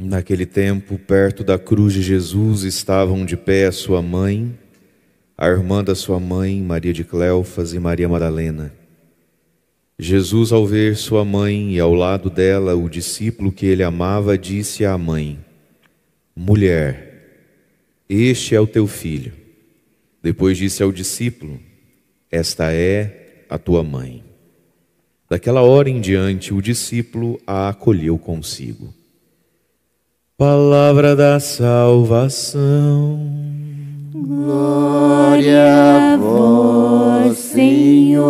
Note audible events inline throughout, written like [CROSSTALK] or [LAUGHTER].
Naquele tempo, perto da cruz de Jesus, estavam de pé a sua mãe, a irmã da sua mãe, Maria de Cleofas e Maria Madalena. Jesus, ao ver sua mãe e ao lado dela o discípulo que ele amava, disse à mãe: Mulher, este é o teu filho. Depois disse ao discípulo: Esta é a tua mãe. Daquela hora em diante, o discípulo a acolheu consigo. Palavra da salvação. Glória a vós, Senhor.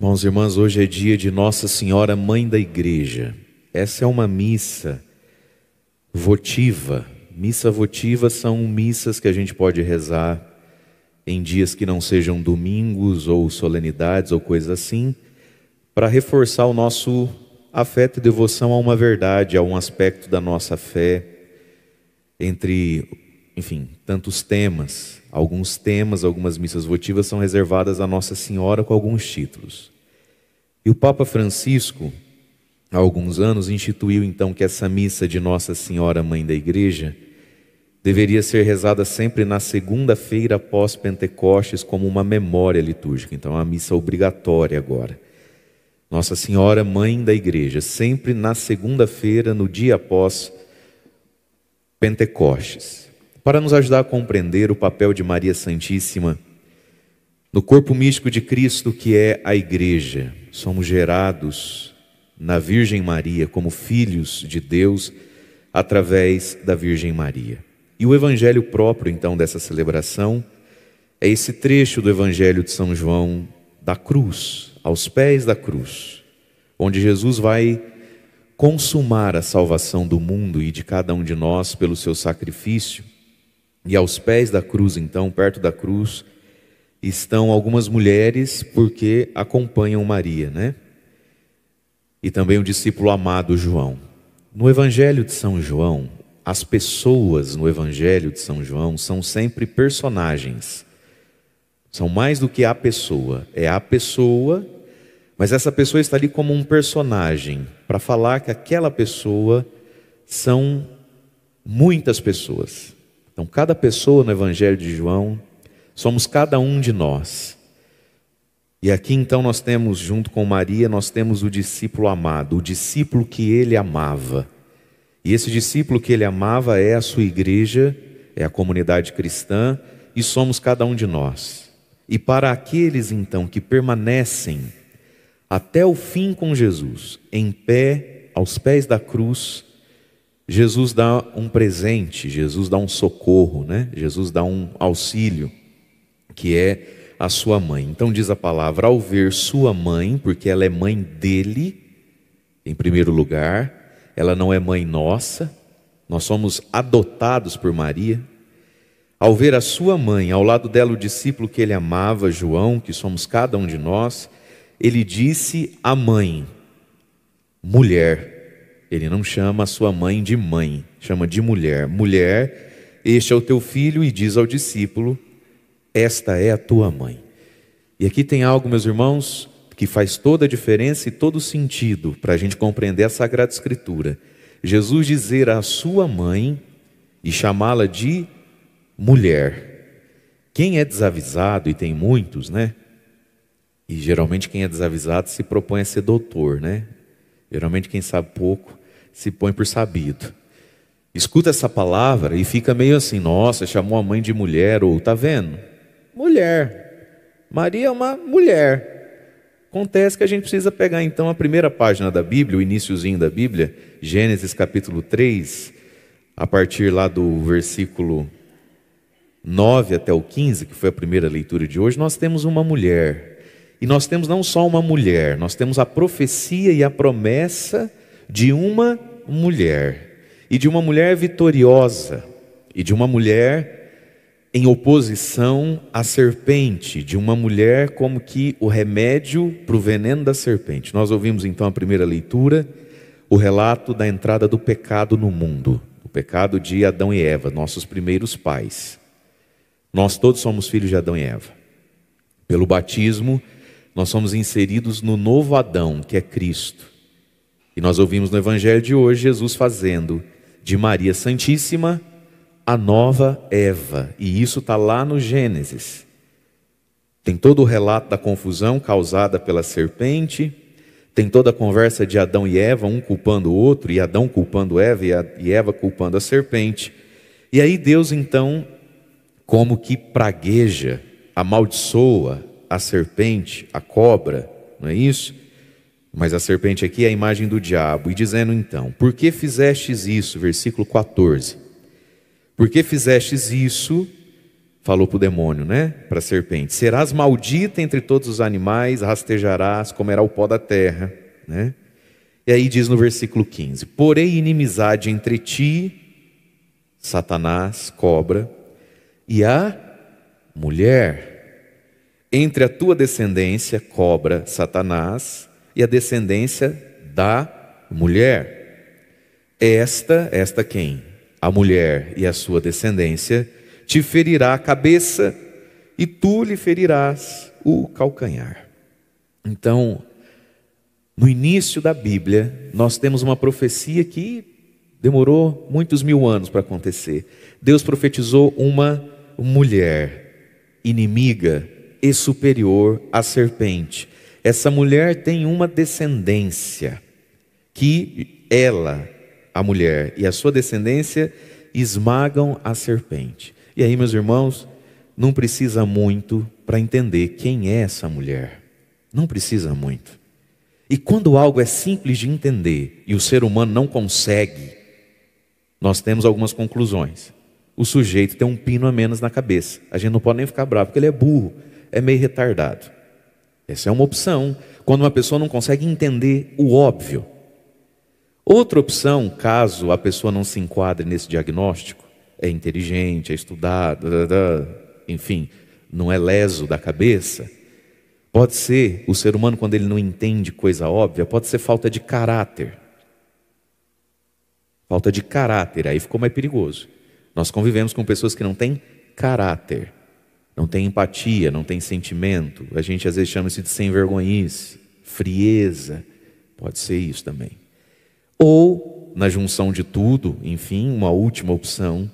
Irmãos e irmãs, hoje é dia de Nossa Senhora Mãe da Igreja. Essa é uma missa votiva. Missa votiva são missas que a gente pode rezar em dias que não sejam domingos ou solenidades ou coisas assim, para reforçar o nosso afeto e devoção a uma verdade, a um aspecto da nossa fé, entre, enfim, tantos temas. Alguns temas, algumas missas votivas são reservadas à Nossa Senhora com alguns títulos. E o Papa Francisco, há alguns anos, instituiu então que essa missa de Nossa Senhora, Mãe da Igreja, deveria ser rezada sempre na segunda-feira após Pentecostes, como uma memória litúrgica. Então, é a missa obrigatória agora. Nossa Senhora, mãe da igreja, sempre na segunda-feira, no dia após Pentecostes. Para nos ajudar a compreender o papel de Maria Santíssima no corpo místico de Cristo, que é a igreja, somos gerados na Virgem Maria como filhos de Deus através da Virgem Maria. E o evangelho próprio, então, dessa celebração é esse trecho do evangelho de São João, da cruz, aos pés da cruz, onde Jesus vai consumar a salvação do mundo e de cada um de nós pelo seu sacrifício. E aos pés da cruz, então, perto da cruz, estão algumas mulheres porque acompanham Maria, né? E também o discípulo amado João. No Evangelho de São João, as pessoas no Evangelho de São João são sempre personagens. São mais do que a pessoa. É a pessoa, mas essa pessoa está ali como um personagem para falar que aquela pessoa são muitas pessoas. Então, cada pessoa no Evangelho de João somos cada um de nós. E aqui então nós temos, junto com Maria, nós temos o discípulo amado, o discípulo que ele amava. E esse discípulo que ele amava é a sua igreja, é a comunidade cristã e somos cada um de nós. E para aqueles então que permanecem até o fim com Jesus, em pé, aos pés da cruz, Jesus dá um presente, Jesus dá um socorro, né? Jesus dá um auxílio, que é a sua mãe. Então diz a palavra, ao ver sua mãe, porque ela é mãe dele, em primeiro lugar, ela não é mãe nossa, nós somos adotados por Maria. Ao ver a sua mãe, ao lado dela o discípulo que ele amava, João, que somos cada um de nós, ele disse à mãe, mulher. Ele não chama a sua mãe de mãe, chama de mulher. Mulher, este é o teu filho, e diz ao discípulo: Esta é a tua mãe. E aqui tem algo, meus irmãos, que faz toda a diferença e todo o sentido para a gente compreender a Sagrada Escritura. Jesus dizer à sua mãe e chamá-la de mulher. Quem é desavisado, e tem muitos, né? E geralmente quem é desavisado se propõe a ser doutor, né? Geralmente quem sabe pouco se põe por sabido. Escuta essa palavra e fica meio assim, nossa, chamou a mãe de mulher, ou tá vendo? Mulher. Maria é uma mulher. Acontece que a gente precisa pegar então a primeira página da Bíblia, o iníciozinho da Bíblia, Gênesis capítulo 3, a partir lá do versículo 9 até o 15, que foi a primeira leitura de hoje, nós temos uma mulher. E nós temos não só uma mulher, nós temos a profecia e a promessa de uma mulher. E de uma mulher vitoriosa, e de uma mulher em oposição à serpente, de uma mulher como que o remédio para o veneno da serpente. Nós ouvimos então a primeira leitura, o relato da entrada do pecado no mundo, o pecado de Adão e Eva, nossos primeiros pais. Nós todos somos filhos de Adão e Eva. Pelo batismo, nós somos inseridos no novo Adão, que é Cristo. E nós ouvimos no Evangelho de hoje Jesus fazendo de Maria Santíssima a nova Eva, e isso está lá no Gênesis. Tem todo o relato da confusão causada pela serpente, tem toda a conversa de Adão e Eva, um culpando o outro, e Adão culpando Eva e Eva culpando a serpente. E aí Deus então, como que pragueja, amaldiçoa a serpente, a cobra, não é isso? Mas a serpente aqui é a imagem do diabo, e dizendo então: Por que fizestes isso? Versículo 14. Por que fizestes isso? Falou para o demônio, né? Para a serpente. Serás maldita entre todos os animais, rastejarás, comerá o pó da terra, né? E aí diz no versículo 15: Porém, inimizade entre ti, Satanás, cobra, e a mulher, entre a tua descendência, cobra, Satanás, e a descendência da mulher. Esta, esta quem? a mulher e a sua descendência, te ferirá a cabeça e tu lhe ferirás o calcanhar. Então, no início da Bíblia, nós temos uma profecia que demorou muitos mil anos para acontecer. Deus profetizou uma mulher inimiga e superior à serpente. Essa mulher tem uma descendência que ela a mulher e a sua descendência esmagam a serpente. E aí, meus irmãos, não precisa muito para entender quem é essa mulher. Não precisa muito. E quando algo é simples de entender e o ser humano não consegue, nós temos algumas conclusões. O sujeito tem um pino a menos na cabeça. A gente não pode nem ficar bravo, porque ele é burro, é meio retardado. Essa é uma opção. Quando uma pessoa não consegue entender o óbvio, Outra opção, caso a pessoa não se enquadre nesse diagnóstico, é inteligente, é estudada, enfim, não é leso da cabeça. Pode ser o ser humano, quando ele não entende coisa óbvia, pode ser falta de caráter. Falta de caráter, aí ficou mais perigoso. Nós convivemos com pessoas que não têm caráter, não têm empatia, não têm sentimento. A gente às vezes chama isso de sem vergonhice, frieza. Pode ser isso também. Ou, na junção de tudo, enfim, uma última opção,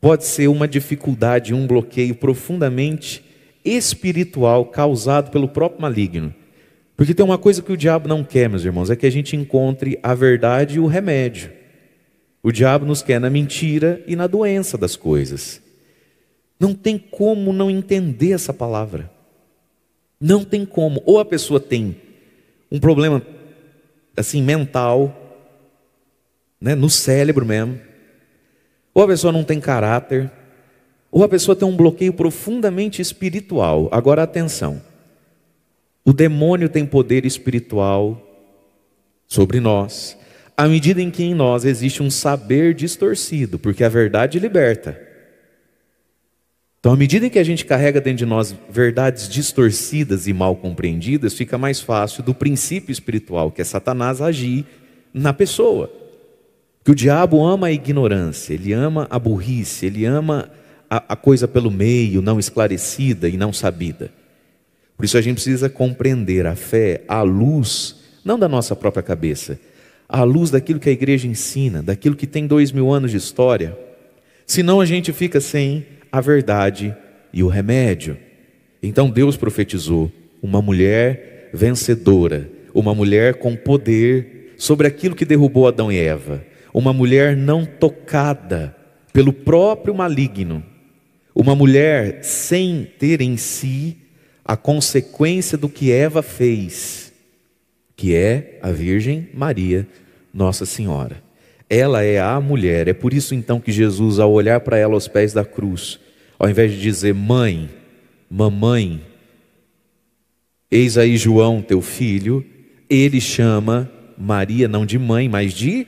pode ser uma dificuldade, um bloqueio profundamente espiritual causado pelo próprio maligno. Porque tem uma coisa que o diabo não quer, meus irmãos, é que a gente encontre a verdade e o remédio. O diabo nos quer na mentira e na doença das coisas. Não tem como não entender essa palavra. Não tem como. Ou a pessoa tem um problema assim mental, né, no cérebro mesmo. Ou a pessoa não tem caráter, ou a pessoa tem um bloqueio profundamente espiritual. Agora atenção. O demônio tem poder espiritual sobre nós, à medida em que em nós existe um saber distorcido, porque a verdade liberta. Então, à medida em que a gente carrega dentro de nós verdades distorcidas e mal compreendidas, fica mais fácil do princípio espiritual, que é Satanás, agir na pessoa. Que o diabo ama a ignorância, ele ama a burrice, ele ama a, a coisa pelo meio, não esclarecida e não sabida. Por isso a gente precisa compreender a fé à luz, não da nossa própria cabeça, à luz daquilo que a igreja ensina, daquilo que tem dois mil anos de história. Senão a gente fica sem a verdade e o remédio. Então Deus profetizou uma mulher vencedora, uma mulher com poder sobre aquilo que derrubou Adão e Eva, uma mulher não tocada pelo próprio maligno, uma mulher sem ter em si a consequência do que Eva fez, que é a Virgem Maria, Nossa Senhora. Ela é a mulher, é por isso então que Jesus, ao olhar para ela aos pés da cruz, ao invés de dizer mãe, mamãe, eis aí João, teu filho, ele chama Maria não de mãe, mas de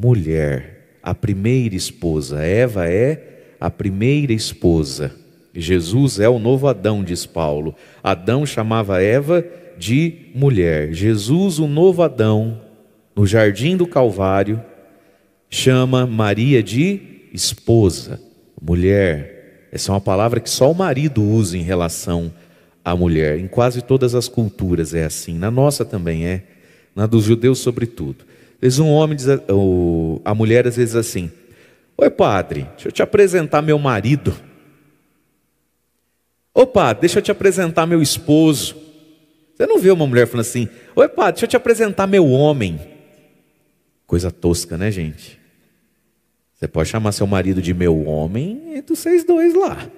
mulher, a primeira esposa. Eva é a primeira esposa. Jesus é o novo Adão, diz Paulo. Adão chamava Eva de mulher. Jesus, o novo Adão, no jardim do Calvário, chama Maria de esposa, mulher. Essa é uma palavra que só o marido usa em relação à mulher. Em quase todas as culturas é assim, na nossa também é, na dos judeus, sobretudo. Às vezes um homem diz, ou a mulher às vezes assim: Oi, padre, deixa eu te apresentar meu marido. Ô, padre, deixa eu te apresentar meu esposo. Você não vê uma mulher falando assim: Oi, padre, deixa eu te apresentar meu homem. Coisa tosca, né, gente? Você pode chamar seu marido de meu homem e tu vocês dois lá.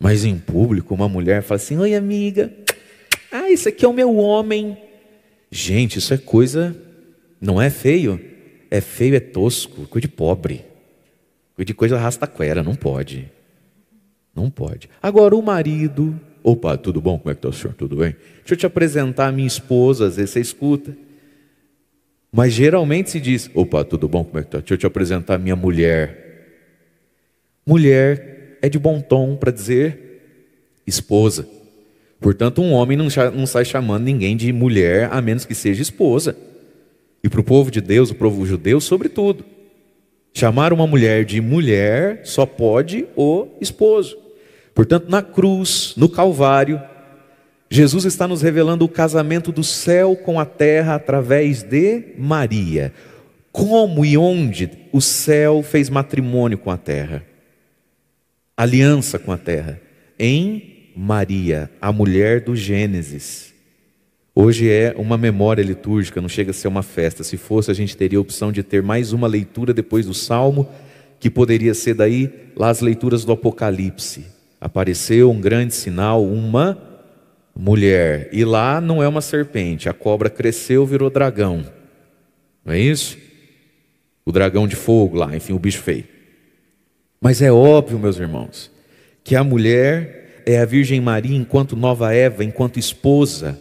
Mas em público, uma mulher fala assim: Oi, amiga. Ah, isso aqui é o meu homem. Gente, isso é coisa não é feio? É feio, é tosco, coisa de pobre. Coisa de coisa rastaquera, não pode. Não pode. Agora, o marido. Opa, tudo bom? Como é que está o senhor? Tudo bem? Deixa eu te apresentar a minha esposa, às vezes você escuta. Mas geralmente se diz: opa, tudo bom? Como é que está? Deixa eu te apresentar a minha mulher. Mulher é de bom tom para dizer esposa. Portanto, um homem não sai chamando ninguém de mulher a menos que seja esposa. E para o povo de Deus, o povo judeu, sobretudo. Chamar uma mulher de mulher só pode o esposo. Portanto, na cruz, no Calvário, Jesus está nos revelando o casamento do céu com a terra através de Maria. Como e onde o céu fez matrimônio com a terra, aliança com a terra? Em Maria, a mulher do Gênesis. Hoje é uma memória litúrgica, não chega a ser uma festa. Se fosse, a gente teria a opção de ter mais uma leitura depois do Salmo, que poderia ser daí lá as leituras do Apocalipse. Apareceu um grande sinal, uma mulher. E lá não é uma serpente, a cobra cresceu, virou dragão. Não é isso? O dragão de fogo lá, enfim, o bicho feio. Mas é óbvio, meus irmãos, que a mulher é a Virgem Maria enquanto nova Eva, enquanto esposa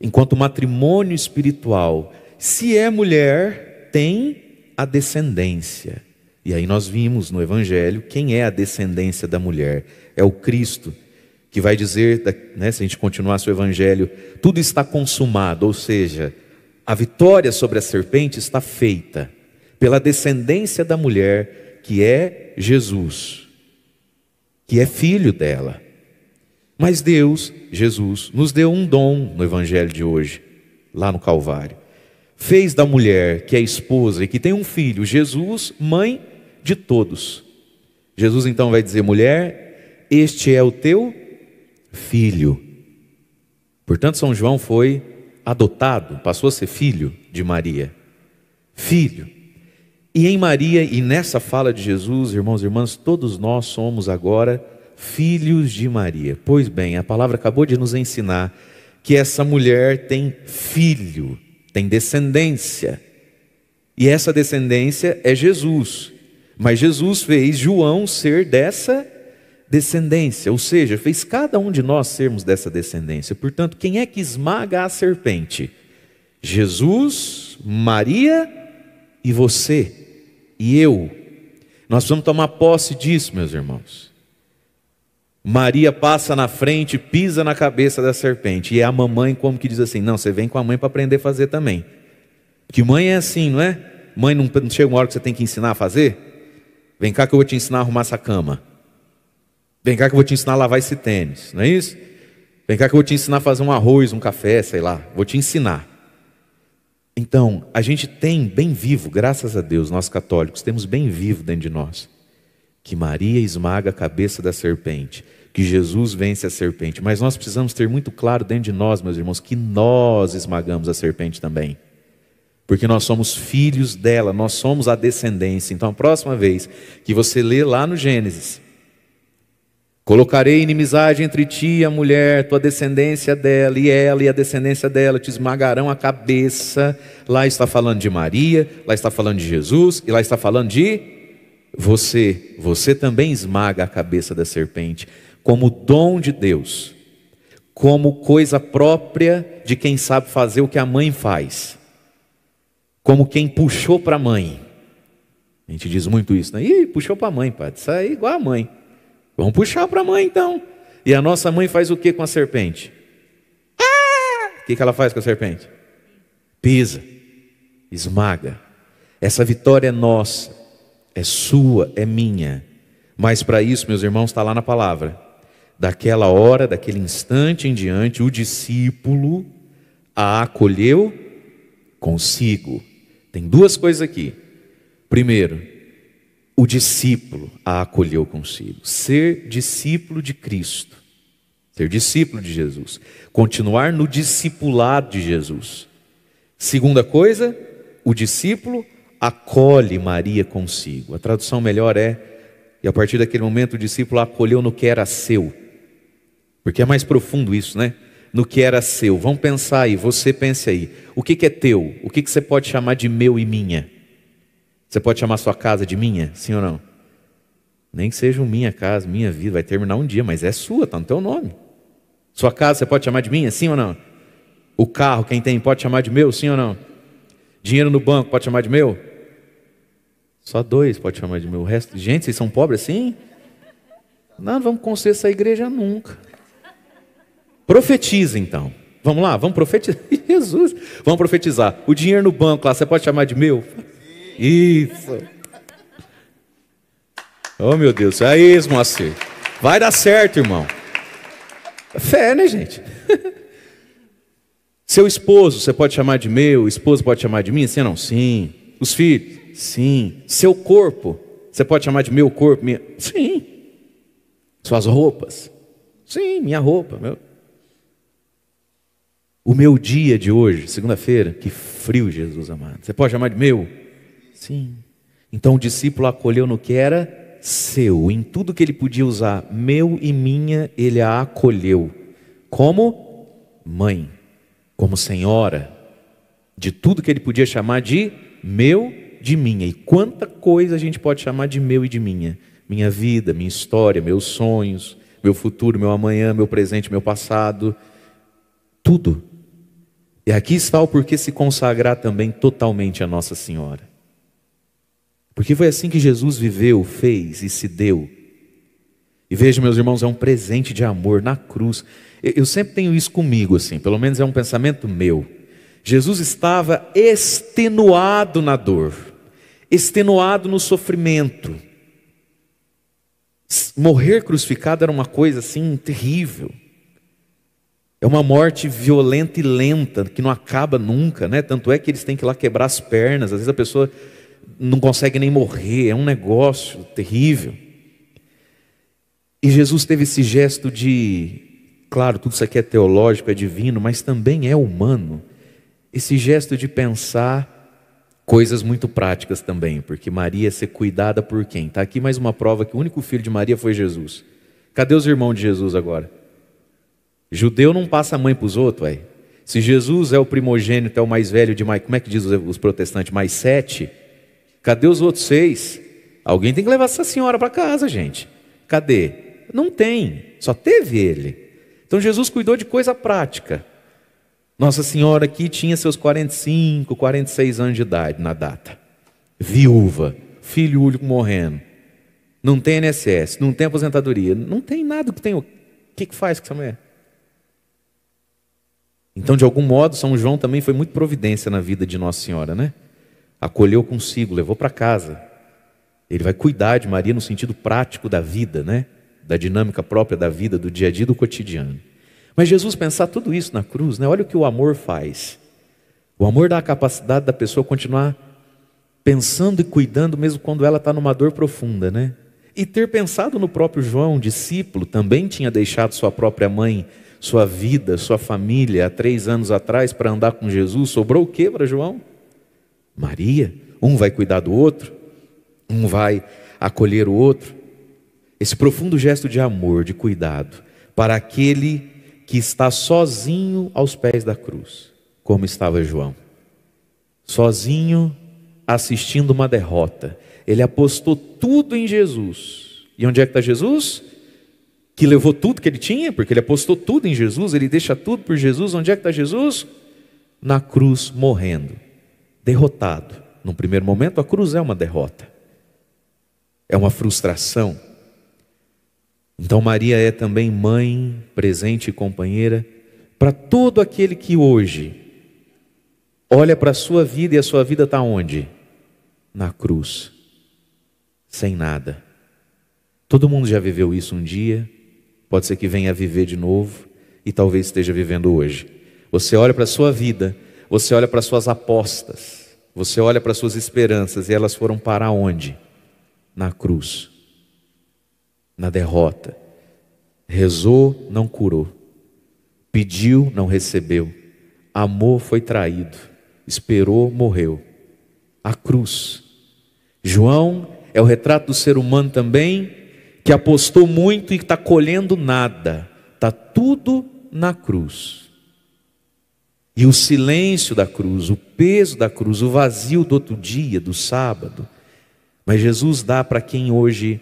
Enquanto o matrimônio espiritual, se é mulher, tem a descendência. E aí nós vimos no Evangelho quem é a descendência da mulher: é o Cristo, que vai dizer, né, se a gente continuar seu Evangelho, tudo está consumado, ou seja, a vitória sobre a serpente está feita pela descendência da mulher, que é Jesus, que é filho dela. Mas Deus, Jesus, nos deu um dom no Evangelho de hoje, lá no Calvário. Fez da mulher, que é esposa e que tem um filho, Jesus, mãe de todos. Jesus então vai dizer: mulher, este é o teu filho. Portanto, São João foi adotado, passou a ser filho de Maria. Filho. E em Maria e nessa fala de Jesus, irmãos e irmãs, todos nós somos agora filhos de Maria. Pois bem, a palavra acabou de nos ensinar que essa mulher tem filho, tem descendência. E essa descendência é Jesus. Mas Jesus fez João ser dessa descendência, ou seja, fez cada um de nós sermos dessa descendência. Portanto, quem é que esmaga a serpente? Jesus, Maria e você e eu. Nós vamos tomar posse disso, meus irmãos. Maria passa na frente, pisa na cabeça da serpente. E é a mamãe como que diz assim: Não, você vem com a mãe para aprender a fazer também. Que mãe é assim, não é? Mãe, não, não chega uma hora que você tem que ensinar a fazer? Vem cá que eu vou te ensinar a arrumar essa cama. Vem cá que eu vou te ensinar a lavar esse tênis, não é isso? Vem cá que eu vou te ensinar a fazer um arroz, um café, sei lá. Vou te ensinar. Então, a gente tem bem vivo, graças a Deus, nós católicos, temos bem vivo dentro de nós que Maria esmaga a cabeça da serpente que Jesus vence a serpente. Mas nós precisamos ter muito claro dentro de nós, meus irmãos, que nós esmagamos a serpente também. Porque nós somos filhos dela, nós somos a descendência. Então, a próxima vez que você lê lá no Gênesis, Colocarei inimizade entre ti e a mulher, tua descendência dela, e ela e a descendência dela te esmagarão a cabeça. Lá está falando de Maria, lá está falando de Jesus, e lá está falando de você. Você também esmaga a cabeça da serpente como dom de Deus, como coisa própria de quem sabe fazer o que a mãe faz, como quem puxou para a mãe. A gente diz muito isso, né? Ih, puxou para a mãe, padre, isso aí é igual a mãe. Vamos puxar para a mãe então. E a nossa mãe faz o que com a serpente? Ah! O que, que ela faz com a serpente? Pisa, esmaga. Essa vitória é nossa, é sua, é minha. Mas para isso, meus irmãos, está lá na palavra. Daquela hora, daquele instante em diante, o discípulo a acolheu consigo. Tem duas coisas aqui. Primeiro, o discípulo a acolheu consigo. Ser discípulo de Cristo, ser discípulo de Jesus, continuar no discipulado de Jesus. Segunda coisa, o discípulo acolhe Maria consigo. A tradução melhor é: e a partir daquele momento o discípulo acolheu no que era seu. Porque é mais profundo isso, né? No que era seu. Vamos pensar aí, você pense aí. O que, que é teu? O que, que você pode chamar de meu e minha? Você pode chamar sua casa de minha? Sim ou não? Nem que seja um minha casa, minha vida, vai terminar um dia, mas é sua, está no teu nome. Sua casa você pode chamar de minha? Sim ou não? O carro, quem tem, pode chamar de meu? Sim ou não? Dinheiro no banco, pode chamar de meu? Só dois pode chamar de meu. O resto, gente, vocês são pobres assim? Não, não vamos construir essa igreja nunca. Profetiza então. Vamos lá, vamos profetizar. [LAUGHS] Jesus, vamos profetizar. O dinheiro no banco lá, você pode chamar de meu? Isso. Oh, meu Deus, é isso, Moacir. Vai dar certo, irmão. Fé, né, gente? [LAUGHS] Seu esposo, você pode chamar de meu, esposo pode chamar de mim? Sim não? Sim. Os filhos? Sim. Seu corpo, você pode chamar de meu corpo? Minha... Sim. Suas roupas? Sim, minha roupa. Meu... O meu dia de hoje, segunda-feira, que frio, Jesus amado. Você pode chamar de meu? Sim. Então o discípulo acolheu no que era seu, em tudo que ele podia usar, meu e minha, ele a acolheu. Como mãe, como senhora, de tudo que ele podia chamar de meu, de minha. E quanta coisa a gente pode chamar de meu e de minha? Minha vida, minha história, meus sonhos, meu futuro, meu amanhã, meu presente, meu passado. Tudo e aqui está o porquê se consagrar também totalmente a Nossa Senhora. Porque foi assim que Jesus viveu, fez e se deu. E veja, meus irmãos, é um presente de amor na cruz. Eu sempre tenho isso comigo, assim, pelo menos é um pensamento meu. Jesus estava extenuado na dor, extenuado no sofrimento. Morrer crucificado era uma coisa assim terrível. É uma morte violenta e lenta, que não acaba nunca, né? Tanto é que eles têm que ir lá quebrar as pernas, às vezes a pessoa não consegue nem morrer, é um negócio terrível. E Jesus teve esse gesto de, claro, tudo isso aqui é teológico, é divino, mas também é humano. Esse gesto de pensar coisas muito práticas também, porque Maria é ser cuidada por quem? Está aqui mais uma prova que o único filho de Maria foi Jesus. Cadê os irmãos de Jesus agora? Judeu não passa mãe para os outros, velho. Se Jesus é o primogênito, é o mais velho de mais, como é que diz os protestantes? Mais sete? Cadê os outros seis? Alguém tem que levar essa senhora para casa, gente. Cadê? Não tem, só teve ele. Então Jesus cuidou de coisa prática. Nossa Senhora aqui tinha seus 45, 46 anos de idade na data. Viúva, filho único morrendo. Não tem NSS, não tem aposentadoria, não tem nada que tem. O que faz com essa mulher? Então, de algum modo, São João também foi muito providência na vida de Nossa Senhora, né? Acolheu consigo, levou para casa. Ele vai cuidar de Maria no sentido prático da vida, né? Da dinâmica própria da vida, do dia a dia, do cotidiano. Mas Jesus pensar tudo isso na cruz, né? Olha o que o amor faz. O amor dá a capacidade da pessoa continuar pensando e cuidando mesmo quando ela está numa dor profunda, né? E ter pensado no próprio João, discípulo, também tinha deixado sua própria mãe sua vida, sua família, há três anos atrás para andar com Jesus, sobrou o que para João? Maria. Um vai cuidar do outro, um vai acolher o outro. Esse profundo gesto de amor, de cuidado, para aquele que está sozinho aos pés da cruz, como estava João. Sozinho assistindo uma derrota. Ele apostou tudo em Jesus. E onde é que está Jesus? que levou tudo que ele tinha, porque ele apostou tudo em Jesus, ele deixa tudo por Jesus. Onde é que está Jesus? Na cruz, morrendo, derrotado. Num primeiro momento, a cruz é uma derrota, é uma frustração. Então, Maria é também mãe, presente e companheira para todo aquele que hoje olha para a sua vida e a sua vida está onde? Na cruz, sem nada. Todo mundo já viveu isso um dia pode ser que venha a viver de novo e talvez esteja vivendo hoje. Você olha para a sua vida, você olha para suas apostas, você olha para suas esperanças e elas foram para onde? Na cruz, na derrota. Rezou, não curou. Pediu, não recebeu. Amor foi traído. Esperou, morreu. A cruz. João é o retrato do ser humano também que apostou muito e está colhendo nada, está tudo na cruz. E o silêncio da cruz, o peso da cruz, o vazio do outro dia, do sábado. Mas Jesus dá para quem hoje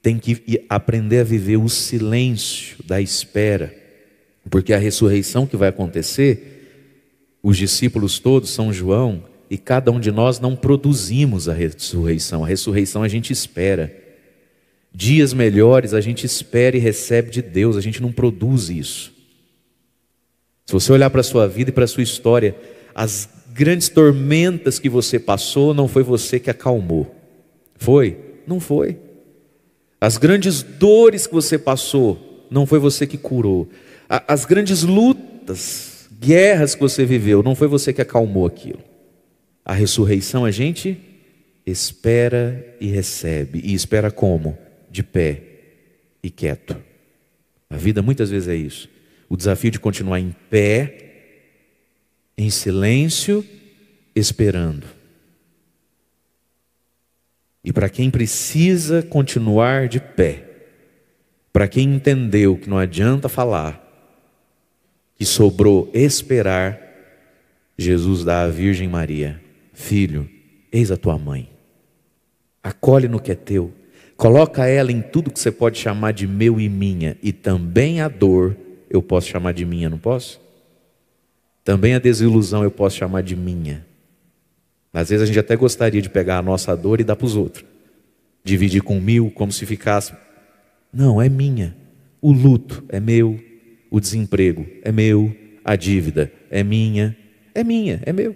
tem que aprender a viver o silêncio da espera, porque é a ressurreição que vai acontecer, os discípulos todos, São João, e cada um de nós não produzimos a ressurreição, a ressurreição a gente espera. Dias melhores a gente espera e recebe de Deus, a gente não produz isso. Se você olhar para a sua vida e para a sua história, as grandes tormentas que você passou, não foi você que acalmou. Foi? Não foi. As grandes dores que você passou, não foi você que curou. As grandes lutas, guerras que você viveu, não foi você que acalmou aquilo. A ressurreição a gente espera e recebe. E espera como? de pé e quieto. A vida muitas vezes é isso. O desafio de continuar em pé, em silêncio, esperando. E para quem precisa continuar de pé, para quem entendeu que não adianta falar, que sobrou esperar, Jesus dá à Virgem Maria: Filho, eis a tua mãe, acolhe no que é teu Coloca ela em tudo que você pode chamar de meu e minha, e também a dor eu posso chamar de minha, não posso? Também a desilusão eu posso chamar de minha. Às vezes a gente até gostaria de pegar a nossa dor e dar para os outros. Dividir com mil, como se ficasse. Não, é minha. O luto é meu. O desemprego é meu. A dívida é minha. É minha, é meu.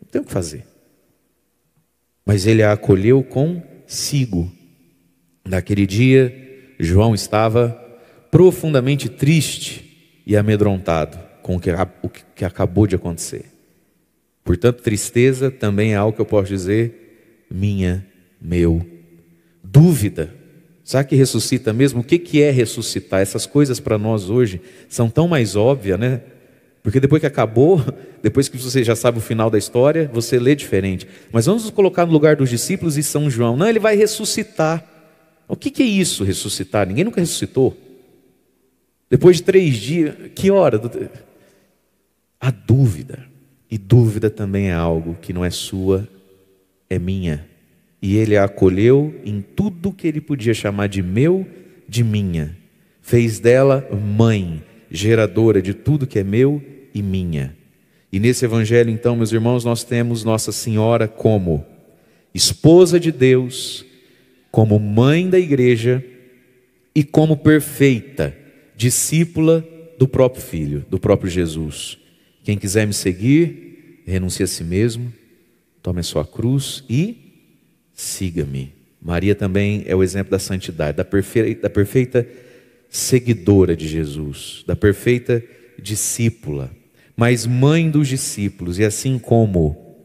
Não tem o que fazer. Mas ele a acolheu consigo. Naquele dia, João estava profundamente triste e amedrontado com o que, acabou de acontecer. Portanto, tristeza também é algo que eu posso dizer, minha, meu. Dúvida, sabe que ressuscita mesmo? O que, que é ressuscitar? Essas coisas para nós hoje são tão mais óbvias, né? Porque depois que acabou, [LAUGHS] depois que você já sabe o final da história, você lê diferente. Mas vamos nos colocar no lugar dos discípulos e São João. Não, ele vai ressuscitar. O que, é isso, ressuscitar? Ninguém nunca ressuscitou. Depois de três dias, que hora? A dúvida. E dúvida também é algo que não é sua, é minha. E ele a acolheu em tudo que ele podia chamar de meu, de minha. Fez dela mãe, geradora de tudo que é meu e minha. E nesse evangelho, então, meus irmãos, nós temos Nossa Senhora como esposa de Deus, como mãe da igreja e como perfeita discípula do próprio filho, do próprio Jesus. Quem quiser me seguir, renuncie a si mesmo, tome a sua cruz e siga-me. Maria também é o exemplo da santidade, da perfeita, da perfeita seguidora de Jesus, da perfeita discípula, mas mãe dos discípulos, e assim como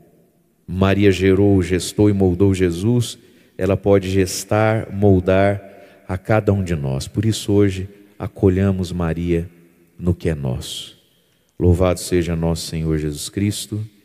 Maria gerou, gestou e moldou Jesus, ela pode gestar, moldar a cada um de nós. Por isso, hoje, acolhamos Maria no que é nosso. Louvado seja nosso Senhor Jesus Cristo.